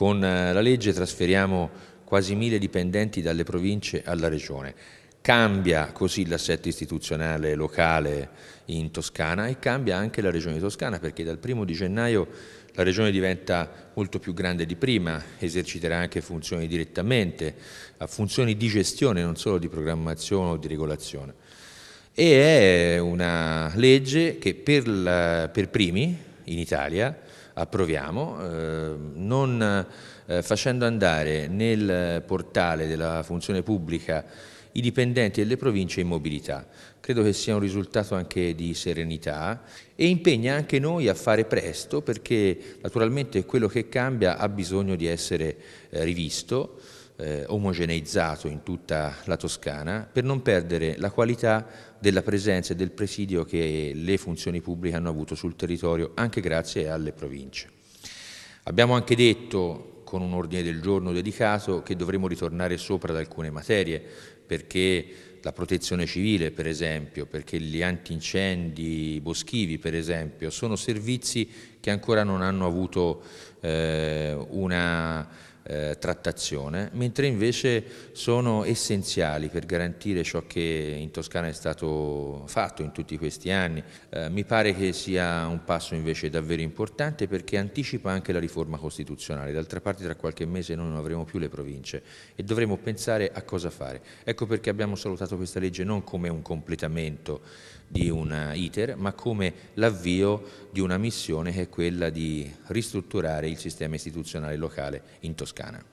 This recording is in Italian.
Con eh, la legge trasferiamo quasi mille dipendenti dalle province alla regione. Cambia così l'assetto istituzionale locale in Toscana e cambia anche la regione toscana perché dal primo di gennaio la regione diventa molto più grande di prima, eserciterà anche funzioni direttamente, ha funzioni di gestione non solo di programmazione o di regolazione. E è una legge che per, la, per primi, in Italia, approviamo, eh, non eh, facendo andare nel portale della funzione pubblica i dipendenti delle province in mobilità. Credo che sia un risultato anche di serenità e impegna anche noi a fare presto perché naturalmente quello che cambia ha bisogno di essere eh, rivisto eh, omogeneizzato in tutta la Toscana per non perdere la qualità della presenza e del presidio che le funzioni pubbliche hanno avuto sul territorio anche grazie alle province. Abbiamo anche detto con un ordine del giorno dedicato che dovremo ritornare sopra ad alcune materie perché la protezione civile per esempio, perché gli antincendi boschivi per esempio sono servizi che ancora non hanno avuto eh, una eh, trattazione, mentre invece sono essenziali per garantire ciò che in Toscana è stato fatto in tutti questi anni. Eh, mi pare che sia un passo invece davvero importante perché anticipa anche la riforma costituzionale. D'altra parte tra qualche mese noi non avremo più le province e dovremo pensare a cosa fare. Ecco perché abbiamo salutato questa legge non come un completamento di un ITER, ma come l'avvio di una missione che è quella di ristrutturare il sistema istituzionale locale in Toscana.